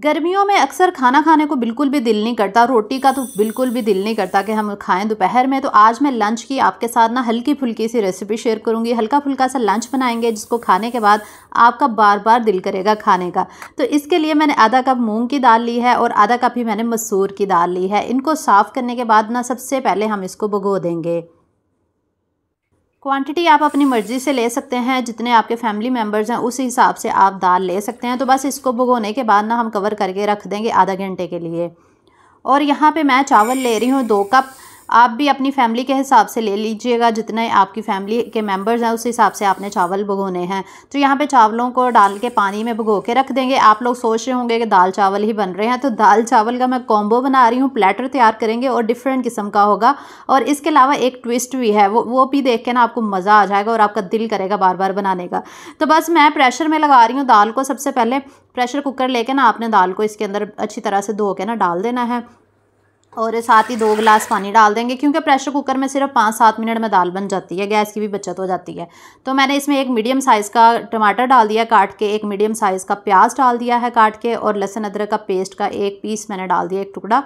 गर्मियों में अक्सर खाना खाने को बिल्कुल भी दिल नहीं करता रोटी का तो बिल्कुल भी दिल नहीं करता कि हम खाएं दोपहर में तो आज मैं लंच की आपके साथ ना हल्की फुल्की सी रेसिपी शेयर करूंगी हल्का फुल्का सा लंच बनाएंगे जिसको खाने के बाद आपका बार बार दिल करेगा खाने का तो इसके लिए मैंने आधा कप मूँग की दाल ली है और आधा कप ही मैंने मसूर की दाल ली है इनको साफ़ करने के बाद ना सबसे पहले हम इसको भगो देंगे क्वांटिटी आप अपनी मर्ज़ी से ले सकते हैं जितने आपके फैमिली मेम्बर्स हैं उस हिसाब से आप दाल ले सकते हैं तो बस इसको भगोने के बाद ना हम कवर करके रख देंगे आधा घंटे के लिए और यहाँ पे मैं चावल ले रही हूँ दो कप आप भी अपनी फैमिली के हिसाब से ले लीजिएगा जितने आपकी फैमिली के मेम्बर्स हैं उस हिसाब से आपने चावल भगोने हैं तो यहाँ पे चावलों को डाल के पानी में भगो के रख देंगे आप लोग सोच रहे होंगे कि दाल चावल ही बन रहे हैं तो दाल चावल का मैं कॉम्बो बना रही हूँ प्लेटर तैयार करेंगे और डिफरेंट किस्म का होगा और इसके अलावा एक ट्विस्ट भी है वो वो भी देख के ना आपको मज़ा आ जाएगा और आपका दिल करेगा बार बार बनाने का तो बस मैं प्रेशर में लगा रही हूँ दाल को सबसे पहले प्रेशर कुकर लेके ना आपने दाल को इसके अंदर अच्छी तरह से धो के ना डाल देना है और साथ ही दो गिलास पानी डाल देंगे क्योंकि प्रेशर कुकर में सिर्फ पाँच सात मिनट में दाल बन जाती है गैस की भी बचत हो जाती है तो मैंने इसमें एक मीडियम साइज़ का टमाटर डाल दिया काट के एक मीडियम साइज़ का प्याज डाल दिया है काट के और लहसुन अदरक का पेस्ट का एक पीस मैंने डाल दिया एक टुकड़ा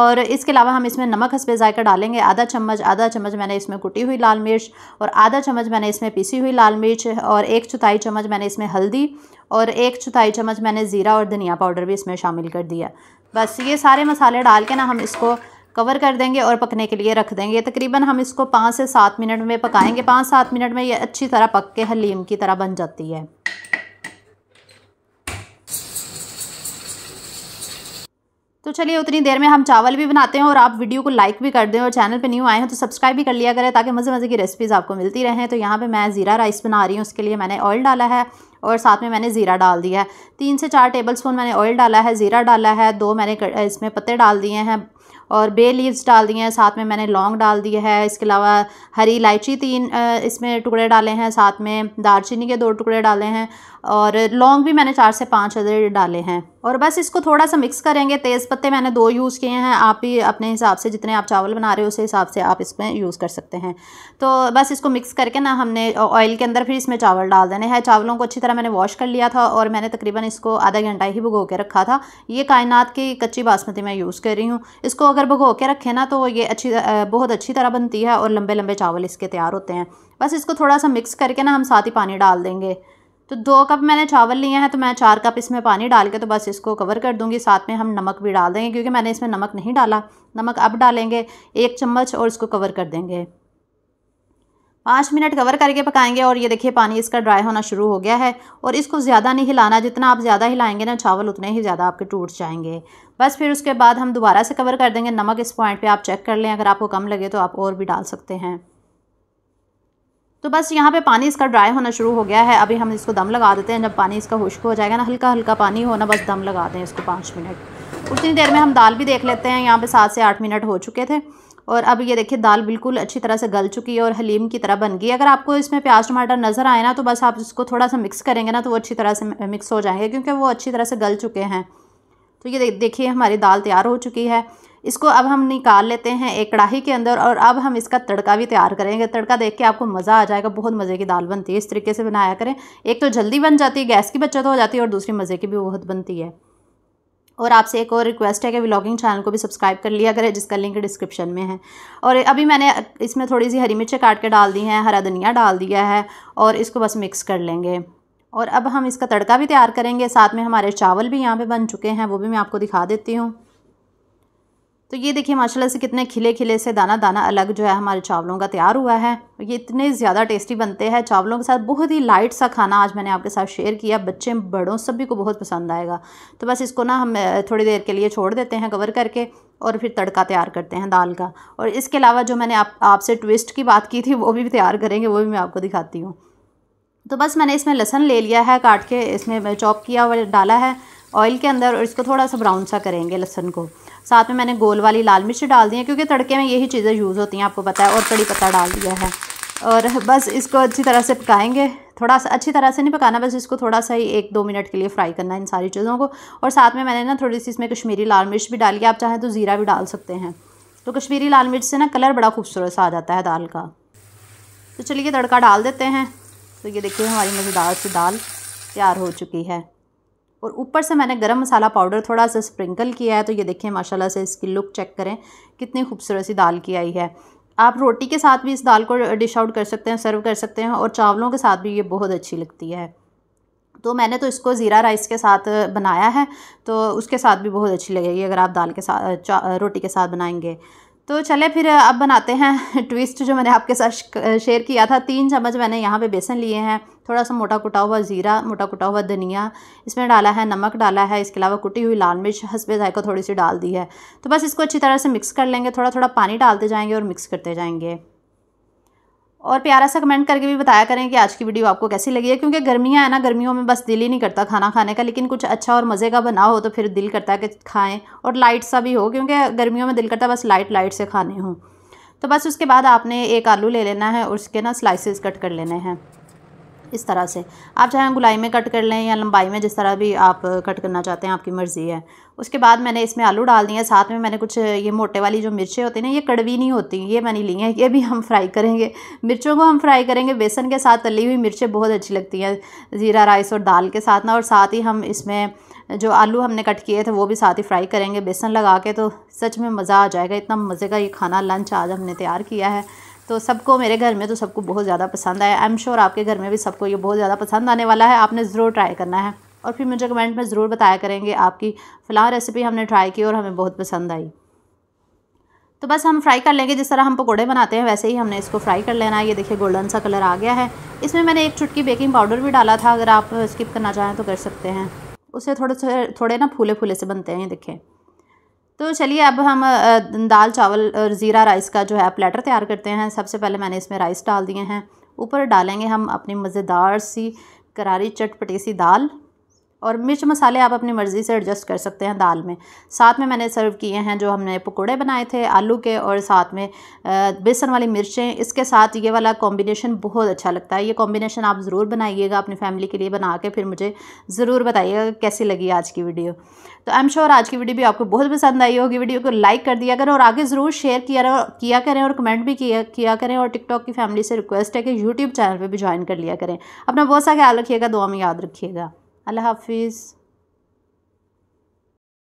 और इसके अलावा हम इसमें नमक हंसपे ज़ायका डालेंगे आधा चम्मच आधा चम्मच मैंने इसमें कुटी हुई लाल मिर्च और आधा चम्मच मैंने इसमें पीसी हुई लाल मिर्च और एक चौथाई चम्मच मैंने इसमें हल्दी और एक चौथाई चम्मच मैंने ज़ीरा और धनिया पाउडर भी इसमें शामिल कर दिया बस ये सारे मसाले डाल के ना हम इसको कवर कर देंगे और पकने के लिए रख देंगे तकरीबन हम इसको पाँच से सात मिनट में पकाएंगे पाँच सात मिनट में ये अच्छी तरह पक के हलीम की तरह बन जाती है तो चलिए उतनी देर में हम चावल भी बनाते हैं और आप वीडियो को लाइक भी कर दें और चैनल पे न्यू आए हैं तो सब्सक्राइब भी कर लिया करें ताकि मज़े मज़े की रेसिपीज़ आपको मिलती रहें तो यहाँ पे मैं ज़ीरा राइस बना रही हूँ उसके लिए मैंने ऑयल डाला है और साथ में मैंने ज़ीरा डाल दिया है तीन से चार टेबल स्पून मैंने ऑयल डाला है ज़ीरा डाला है दो मैंने इसमें पत्ते डाल दिए हैं और बे लीव्स डाल दिए हैं साथ में मैंने लौंग डाल दिए है इसके अलावा हरी इलायची तीन इसमें टुकड़े डाले हैं साथ में दालचीनी के दो टुकड़े डाले हैं और लौंग भी मैंने चार से पाँच अदर डाले हैं और बस इसको थोड़ा सा मिक्स करेंगे तेज़ पत्ते मैंने दो यूज़ किए हैं आप ही अपने हिसाब से जितने आप चावल बना रहे हो उसी हिसाब से आप इसमें यूज़ कर सकते हैं तो बस इसको मिक्स करके ना हमने ऑयल के अंदर फिर इसमें चावल डाल देने हैं चावलों को अच्छी तरह मैंने वॉश कर लिया था और मैंने तकरीबन इसको आधा घंटा ही भुगो के रखा था ये कायनात की कच्ची बासमती मैं यूज़ कर रही हूँ इसको अगर भुगो के रखें ना तो ये अच्छी बहुत अच्छी तरह बनती है और लंबे लंबे चावल इसके तैयार होते हैं बस इसको थोड़ा सा मिक्स करके ना हम साथ ही पानी डाल देंगे तो दो कप मैंने चावल लिए हैं तो मैं चार कप इसमें पानी डाल के तो बस इसको कवर कर दूंगी साथ में हम नमक भी डाल देंगे क्योंकि मैंने इसमें नमक नहीं डाला नमक अब डालेंगे एक चम्मच और इसको कवर कर देंगे पाँच मिनट कवर करके पकाएंगे और ये देखिए पानी इसका ड्राई होना शुरू हो गया है और इसको ज़्यादा नहीं हिलाना जितना आप ज़्यादा हिलाएंगे ना चावल उतने ही ज़्यादा आपके टूट जाएंगे बस फिर उसके बाद हम दोबारा से कवर कर देंगे नमक इस पॉइंट पे आप चेक कर लें अगर आपको कम लगे तो आप और भी डाल सकते हैं तो बस यहाँ पे पानी इसका ड्राई होना शुरू हो गया है अभी हम इसको दम लगा देते हैं जब पानी इसका खुश्क हो जाएगा ना हल्का हल्का पानी होना बस दम लगा दें इसको पाँच मिनट उतनी देर में हम दाल भी देख लेते हैं यहाँ पे सात से आठ मिनट हो चुके थे और अब ये देखिए दाल बिल्कुल अच्छी तरह से गल चुकी है और हलीम की तरह बन गई अगर आपको इसमें प्याज टमाटर नज़र आए ना तो बस आप इसको थोड़ा सा मिक्स करेंगे ना तो वो अच्छी तरह से मिक्स हो जाएंगे क्योंकि वो अच्छी तरह से गल चुके हैं तो ये देखिए हमारी दाल तैयार हो चुकी है इसको अब हम निकाल लेते हैं एक कढ़ाई के अंदर और अब हम इसका तड़का भी तैयार करेंगे तड़का देख के आपको मज़ा आ जाएगा बहुत मज़े की दाल बनती है इस तरीके से बनाया करें एक तो जल्दी बन जाती है गैस की बचत हो जाती है और दूसरी मज़े की भी बहुत बनती है और आपसे एक और रिक्वेस्ट है कि व्लॉगिंग चैनल को भी सब्सक्राइब कर लिया करें जिसका लिंक डिस्क्रिप्शन में है और अभी मैंने इसमें थोड़ी सी हरी मिर्चें काट के डाल दी हैं हरा धनिया डाल दिया है और इसको बस मिक्स कर लेंगे और अब हम इसका तड़का भी तैयार करेंगे साथ में हमारे चावल भी यहाँ पे बन चुके हैं वो भी मैं आपको दिखा देती हूँ तो ये देखिए माशाल्लाह से कितने खिले खिले से दाना दाना अलग जो है हमारे चावलों का तैयार हुआ है और ये इतने ज़्यादा टेस्टी बनते हैं चावलों के साथ बहुत ही लाइट सा खाना आज मैंने आपके साथ शेयर किया बच्चे बड़ों सभी को बहुत पसंद आएगा तो बस इसको ना हम थोड़ी देर के लिए छोड़ देते हैं कवर करके और फिर तड़का तैयार करते हैं दाल का और इसके अलावा जो मैंने आप आपसे ट्विस्ट की बात की थी वो भी तैयार करेंगे वो भी मैं आपको दिखाती हूँ तो बस मैंने इसमें लहसन ले लिया है काट के इसमें चॉप किया हुआ डाला है ऑयल के अंदर और इसको थोड़ा सा ब्राउन सा करेंगे लहसन को साथ में मैंने गोल वाली लाल मिर्च डाल दी है क्योंकि तड़के में यही चीज़ें यूज़ होती हैं आपको पता है और कड़ी पत्ता डाल दिया है और बस इसको अच्छी तरह से पकाएंगे थोड़ा सा अच्छी तरह से नहीं पकाना बस इसको थोड़ा सा ही एक दो मिनट के लिए फ्राई करना है इन सारी चीज़ों को और साथ में मैंने ना थोड़ी सी इसमें कश्मीरी लाल मिर्च भी डाली आप चाहें तो ज़ीरा भी डाल सकते हैं तो कश्मीरी लाल मिर्च से ना कलर बड़ा खूबसूरत सा आ जाता है दाल का तो चलिए तड़का डाल देते हैं तो ये देखिए हमारी मज़ेदार सी दाल तैयार हो चुकी है और ऊपर से मैंने गरम मसाला पाउडर थोड़ा सा स्प्रिंकल किया है तो ये देखें माशाल्लाह से इसकी लुक चेक करें कितनी खूबसूरत सी दाल की आई है आप रोटी के साथ भी इस दाल को डिश आउट कर सकते हैं सर्व कर सकते हैं और चावलों के साथ भी ये बहुत अच्छी लगती है तो मैंने तो इसको ज़ीरा राइस के साथ बनाया है तो उसके साथ भी बहुत अच्छी लगेगी अगर आप दाल के साथ रोटी के साथ बनाएंगे तो चले फिर अब बनाते हैं ट्विस्ट जो मैंने आपके साथ शेयर किया था तीन चम्मच मैंने यहाँ पे बेसन लिए हैं थोड़ा सा मोटा कुटा हुआ ज़ीरा मोटा कुटा हुआ धनिया इसमें डाला है नमक डाला है इसके अलावा कुटी हुई लाल मिर्च हंसबे जायका थोड़ी सी डाल दी है तो बस इसको अच्छी तरह से मिक्स कर लेंगे थोड़ा थोड़ा पानी डालते जाएंगे और मिक्स करते जाएंगे और प्यारा सा कमेंट करके भी बताया करें कि आज की वीडियो आपको कैसी लगी है क्योंकि गर्मियाँ है ना गर्मियों में बस दिल ही नहीं करता खाना खाने का लेकिन कुछ अच्छा और मज़े का बना हो तो फिर दिल करता है कि खाएँ और लाइट सा भी हो क्योंकि गर्मियों में दिल करता है बस लाइट लाइट से खाने हों तो बस उसके बाद आपने एक आलू ले लेना है और उसके ना स्लाइसिस कट कर लेने हैं इस तरह से आप चाहे गुलाई में कट कर लें या लंबाई में जिस तरह भी आप कट करना चाहते हैं आपकी मर्ज़ी है उसके बाद मैंने इसमें आलू डाल दिए साथ में मैंने कुछ ये मोटे वाली जो मिर्चें होती हैं ना ये कड़वी नहीं होती ये मैंने ली हैं ये भी हम फ्राई करेंगे मिर्चों को हम फ्राई करेंगे बेसन के साथ तली हुई मिर्चें बहुत अच्छी लगती हैं ज़ीरा राइस और दाल के साथ ना और साथ ही हम इसमें जो आलू हमने कट किए थे वो भी साथ ही फ्राई करेंगे बेसन लगा के तो सच में मज़ा आ जाएगा इतना मज़े का ये खाना लंच आज हमने तैयार किया है तो सबको मेरे घर में तो सबको बहुत ज़्यादा पसंद आया आई एम श्योर आपके घर में भी सबको ये बहुत ज़्यादा पसंद आने वाला है आपने ज़रूर ट्राई करना है और फिर मुझे कमेंट में ज़रूर बताया करेंगे आपकी फिलहाल रेसिपी हमने ट्राई की और हमें बहुत पसंद आई तो बस हम फ्राई कर लेंगे जिस तरह हम पकोड़े बनाते हैं वैसे ही हमने इसको फ्राई कर लेना है ये देखिए गोल्डन सा कलर आ गया है इसमें मैंने एक चुटकी बेकिंग पाउडर भी डाला था अगर आप स्किप करना चाहें तो कर सकते हैं उसे थोड़े थोड़े ना फूले फूले से बनते हैं ये देखें तो चलिए अब हम दाल चावल और ज़ीरा राइस का जो है प्लेटर तैयार करते हैं सबसे पहले मैंने इसमें राइस डाल दिए हैं ऊपर डालेंगे हम अपनी मज़ेदार सी करारी चटपटी सी दाल और मिर्च मसाले आप अपनी मर्ज़ी से एडजस्ट कर सकते हैं दाल में साथ में मैंने सर्व किए हैं जो हमने पकोड़े बनाए थे आलू के और साथ में बेसन वाली मिर्चें इसके साथ ये वाला कॉम्बिनेशन बहुत अच्छा लगता है ये कॉम्बिनेशन आप ज़रूर बनाइएगा अपनी फैमिली के लिए बना के फिर मुझे ज़रूर बताइएगा कैसी लगी आज की वीडियो तो आई एम श्योर आज की वीडियो भी आपको बहुत पसंद आई होगी वीडियो को लाइक कर दिया करें और आगे ज़रूर शेयर किया किया करें और कमेंट भी किया किया करें और टिकटॉक की फैमिली से रिक्वेस्ट है कि यूट्यूब चैनल पर भी ज्वाइन कर लिया करें अपना बहुत सा ख्याल रखिएगा दुआ में याद रखिएगा अल्लाह हाफिज़